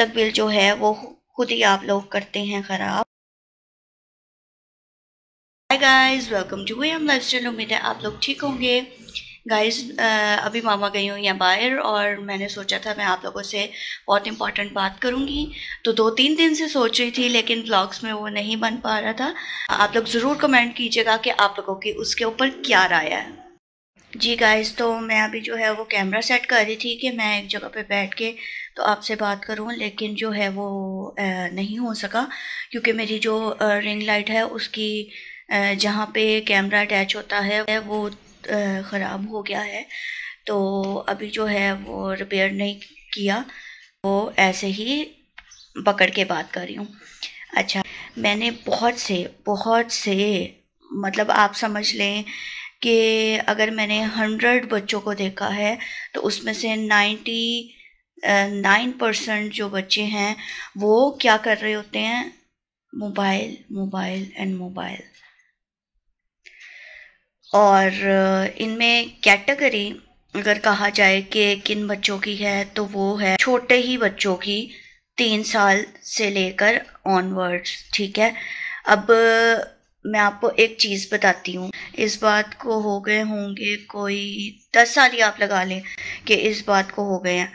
मुस्तबिल जो है वो खुद ही आप लोग करते हैं ख़राब hi welcome to V lifestyle उम्मीद है आप लोग ठीक होंगे गाइज अभी मामा गई हूँ या बाहर और मैंने सोचा था मैं आप लोगों से बहुत इंपॉर्टेंट बात करूँगी तो दो तीन दिन से सोच रही थी लेकिन ब्लॉग्स में वो नहीं बन पा रहा था आप लोग ज़रूर कमेंट कीजिएगा कि आप लोगों की उसके ऊपर क्या राय है जी गाइस तो मैं अभी जो है वो कैमरा सेट कर रही थी कि मैं एक जगह पे बैठ के तो आपसे बात करूं लेकिन जो है वो नहीं हो सका क्योंकि मेरी जो रिंग लाइट है उसकी जहाँ पे कैमरा अटैच होता है वो ख़राब हो गया है तो अभी जो है वो रिपेयर नहीं किया वो ऐसे ही पकड़ के बात कर रही हूँ अच्छा मैंने बहुत से बहुत से मतलब आप समझ लें कि अगर मैंने हंड्रेड बच्चों को देखा है तो उसमें से नाइन्टी नाइन परसेंट जो बच्चे हैं वो क्या कर रहे होते हैं मोबाइल मोबाइल एंड मोबाइल और इनमें कैटेगरी अगर कहा जाए कि किन बच्चों की है तो वो है छोटे ही बच्चों की तीन साल से लेकर ऑनवर्ड्स ठीक है अब मैं आपको एक चीज़ बताती हूँ इस बात को हो गए होंगे कोई दस साल ही आप लगा लें कि इस बात को हो गए हैं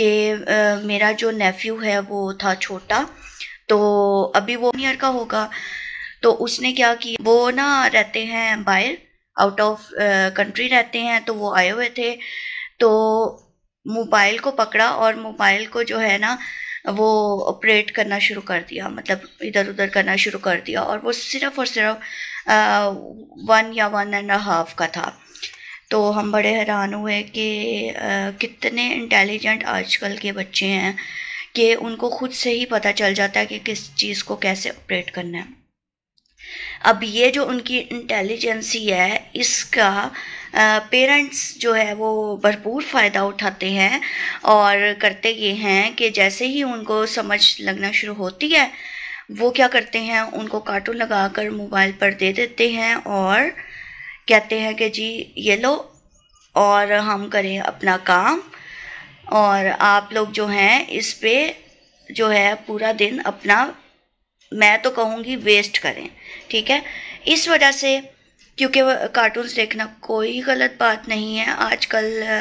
कि मेरा जो नेफ्यू है वो था छोटा तो अभी वो ईयर का होगा तो उसने क्या किया वो ना रहते हैं बाहर आउट ऑफ कंट्री रहते हैं तो वो आए हुए थे तो मोबाइल को पकड़ा और मोबाइल को जो है ना वो ऑपरेट करना शुरू कर दिया मतलब इधर उधर करना शुरू कर दिया और वो सिर्फ और सिर्फ वन या वन एंड हाफ का था तो हम बड़े हैरान हुए कि कितने इंटेलिजेंट आजकल के बच्चे हैं कि उनको खुद से ही पता चल जाता है कि किस चीज़ को कैसे ऑपरेट करना है अब ये जो उनकी इंटेलिजेंसी है इसका पेरेंट्स जो है वो भरपूर फ़ायदा उठाते हैं और करते ये हैं कि जैसे ही उनको समझ लगना शुरू होती है वो क्या करते हैं उनको कार्टून लगा कर मोबाइल पर दे देते हैं और कहते हैं कि जी ये लो और हम करें अपना काम और आप लोग जो हैं इस पे जो है पूरा दिन अपना मैं तो कहूँगी वेस्ट करें ठीक है इस वजह से क्योंकि कार्टून्स देखना कोई गलत बात नहीं है आजकल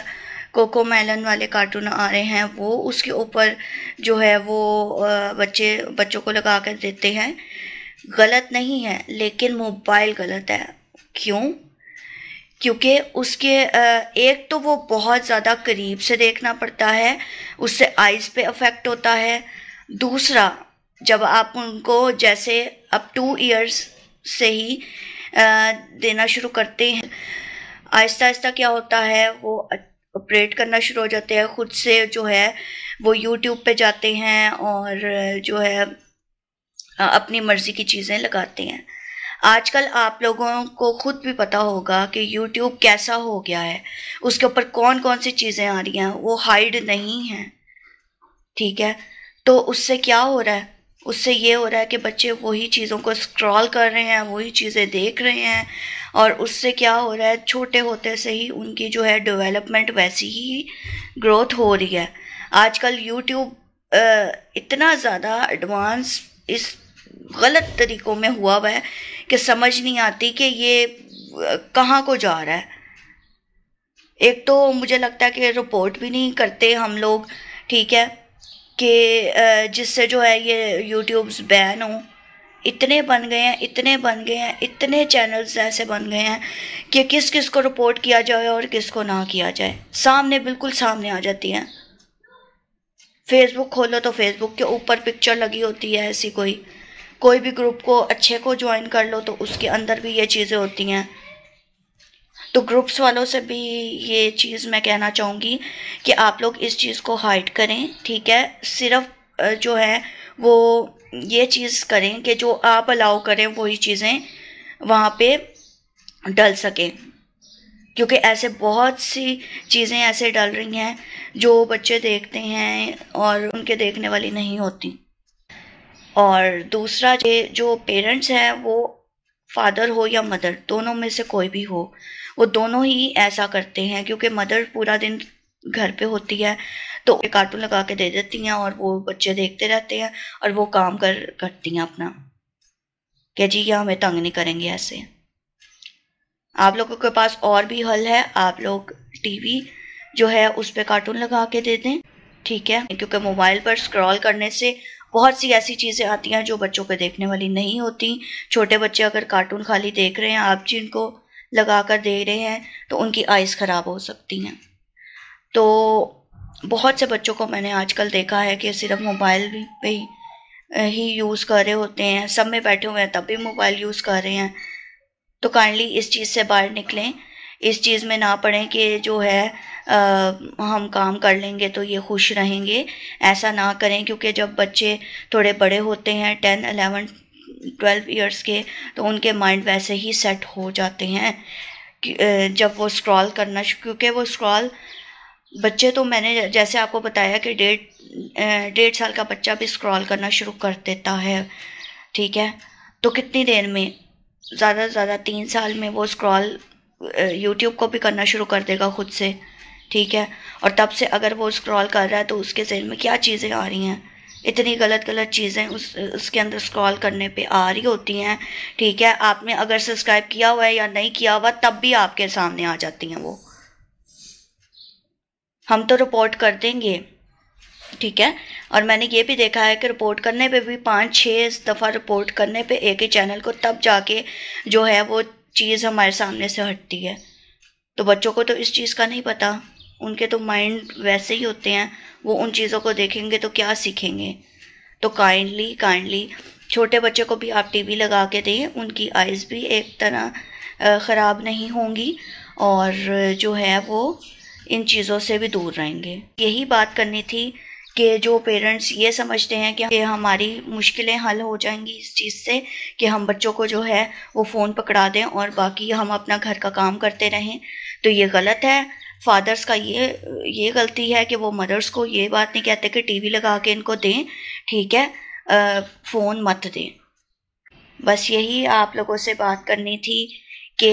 कोको मेलन वाले कार्टून आ रहे हैं वो उसके ऊपर जो है वो बच्चे बच्चों को लगा कर देते हैं गलत नहीं है लेकिन मोबाइल गलत है क्यों क्योंकि उसके एक तो वो बहुत ज़्यादा करीब से देखना पड़ता है उससे आइज़ पे अफेक्ट होता है दूसरा जब आप उनको जैसे अप टू ईयर्स से ही देना शुरू करते हैं आहिस्ता आहिस्ता क्या होता है वो ऑपरेट करना शुरू हो जाते हैं खुद से जो है वो यूट्यूब पे जाते हैं और जो है अपनी मर्ज़ी की चीज़ें लगाते हैं आजकल आप लोगों को खुद भी पता होगा कि YouTube कैसा हो गया है उसके ऊपर कौन कौन सी चीज़ें आ रही हैं वो हाइड नहीं हैं ठीक है तो उससे क्या हो रहा है उससे ये हो रहा है कि बच्चे वही चीज़ों को स्क्रॉल कर रहे हैं वही चीज़ें देख रहे हैं और उससे क्या हो रहा है छोटे होते से ही उनकी जो है डेवलपमेंट वैसी ही ग्रोथ हो रही है आजकल यूट्यूब इतना ज़्यादा एडवांस इस गलत तरीक़ों में हुआ हुआ है कि समझ नहीं आती कि ये कहाँ को जा रहा है एक तो मुझे लगता है कि रिपोर्ट भी नहीं करते हम लोग ठीक है कि जिससे जो है ये यूट्यूब्स बैन हो इतने बन गए हैं इतने बन गए हैं इतने चैनल्स ऐसे बन गए हैं कि किस किस को रिपोर्ट किया जाए और किस को ना किया जाए सामने बिल्कुल सामने आ जाती हैं फेसबुक खोलो तो फेसबुक के ऊपर पिक्चर लगी होती है ऐसी कोई कोई भी ग्रुप को अच्छे को ज्वाइन कर लो तो उसके अंदर भी ये चीज़ें होती हैं तो ग्रुप्स वालों से भी ये चीज़ मैं कहना चाहूँगी कि आप लोग इस चीज़ को हाइड करें ठीक है सिर्फ जो है वो ये चीज़ करें कि जो आप अलाउ करें वही चीज़ें वहाँ पे डल सकें क्योंकि ऐसे बहुत सी चीज़ें ऐसे डल रही हैं जो बच्चे देखते हैं और उनके देखने वाली नहीं होती और दूसरा जो पेरेंट्स हैं वो फादर हो या मदर दोनों में से कोई भी हो वो दोनों ही ऐसा करते हैं क्योंकि मदर पूरा दिन घर पे होती है तो कार्टून लगा के दे देती हैं और वो बच्चे देखते रहते हैं और वो काम कर करती हैं अपना कि जी ये हमें तंग नहीं करेंगे ऐसे आप लोगों के पास और भी हल है आप लोग टीवी जो है उस पर कार्टून लगा के दे दें ठीक है क्योंकि मोबाइल पर स्क्रॉल करने से बहुत सी ऐसी चीज़ें आती हैं जो बच्चों के देखने वाली नहीं होती छोटे बच्चे अगर कार्टून खाली देख रहे हैं आप जिनको लगा कर दे रहे हैं तो उनकी आइज़ ख़राब हो सकती हैं तो बहुत से बच्चों को मैंने आजकल देखा है कि सिर्फ मोबाइल पे ही, ही यूज़ कर रहे होते हैं सब में बैठे हुए हैं तब भी मोबाइल यूज़ कर रहे हैं तो काइंडली इस चीज़ से बाहर निकलें इस चीज़ में ना पड़ें कि जो है हम काम कर लेंगे तो ये खुश रहेंगे ऐसा ना करें क्योंकि जब बच्चे थोड़े बड़े होते हैं टेन अलेवन ट्वेल्व ईयर्स के तो उनके माइंड वैसे ही सेट हो जाते हैं जब वो स्क्रॉल करना क्योंकि वो स्क्रॉल बच्चे तो मैंने जैसे आपको बताया कि डेढ़ डेढ़ साल का बच्चा भी स्क्रॉल करना शुरू कर देता है ठीक है तो कितनी देर में ज़्यादा से ज़्यादा तीन साल में वो स्क्रॉल यूट्यूब को भी करना शुरू कर देगा खुद से ठीक है और तब से अगर वो स्क्रॉल कर रहा है तो उसके जहन में क्या चीज़ें आ रही हैं इतनी गलत गलत चीज़ें उस उसके अंदर स्क्रॉल करने पे आ रही होती हैं ठीक है आपने अगर सब्सक्राइब किया हुआ है या नहीं किया हुआ तब भी आपके सामने आ जाती हैं वो हम तो रिपोर्ट कर देंगे ठीक है और मैंने ये भी देखा है कि रिपोर्ट करने पे भी पाँच छः दफ़ा रिपोर्ट करने पे एक ही चैनल को तब जाके जो है वो चीज़ हमारे सामने से हटती है तो बच्चों को तो इस चीज़ का नहीं पता उनके तो माइंड वैसे ही होते हैं वो उन चीज़ों को देखेंगे तो क्या सीखेंगे तो काइंडली काइंडली छोटे बच्चों को भी आप टीवी लगा के दें उनकी आइज़ भी एक तरह ख़राब नहीं होंगी और जो है वो इन चीज़ों से भी दूर रहेंगे यही बात करनी थी कि जो पेरेंट्स ये समझते हैं कि हमारी मुश्किलें हल हो जाएंगी इस चीज़ से कि हम बच्चों को जो है वो फ़ोन पकड़ा दें और बाकी हम अपना घर का काम करते रहें तो ये गलत है फादर्स का ये ये गलती है कि वो मदर्स को ये बात नहीं कहते कि टीवी लगा के इनको दें ठीक है फ़ोन मत दें बस यही आप लोगों से बात करनी थी कि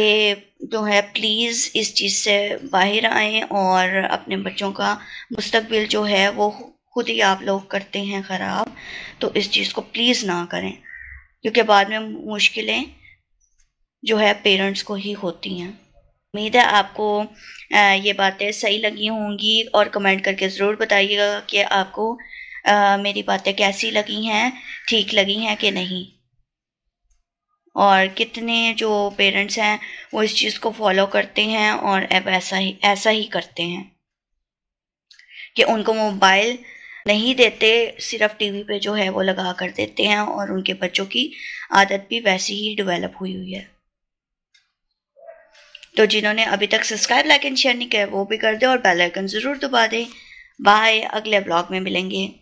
जो है प्लीज़ इस चीज़ से बाहर आएँ और अपने बच्चों का मुस्तबिल जो है वो खुद ही आप लोग करते हैं ख़राब तो इस चीज़ को प्लीज़ ना करें क्योंकि बाद में मुश्किलें जो है पेरेंट्स को ही होती हैं उम्मीद है आपको ये बातें सही लगी होंगी और कमेंट करके ज़रूर बताइएगा कि आपको मेरी बातें कैसी लगी हैं ठीक लगी हैं कि नहीं और कितने जो पेरेंट्स हैं वो इस चीज़ को फॉलो करते हैं और अब ऐसा ही ऐसा ही करते हैं कि उनको मोबाइल नहीं देते सिर्फ टीवी पे जो है वो लगा कर देते हैं और उनके बच्चों की आदत भी वैसी ही डेवलप हुई हुई है तो जिन्होंने अभी तक सब्सक्राइब लाइक एंड शेयर नहीं किया वो भी कर दे और बेल आइकन ज़रूर दबा दें बाय अगले ब्लॉग में मिलेंगे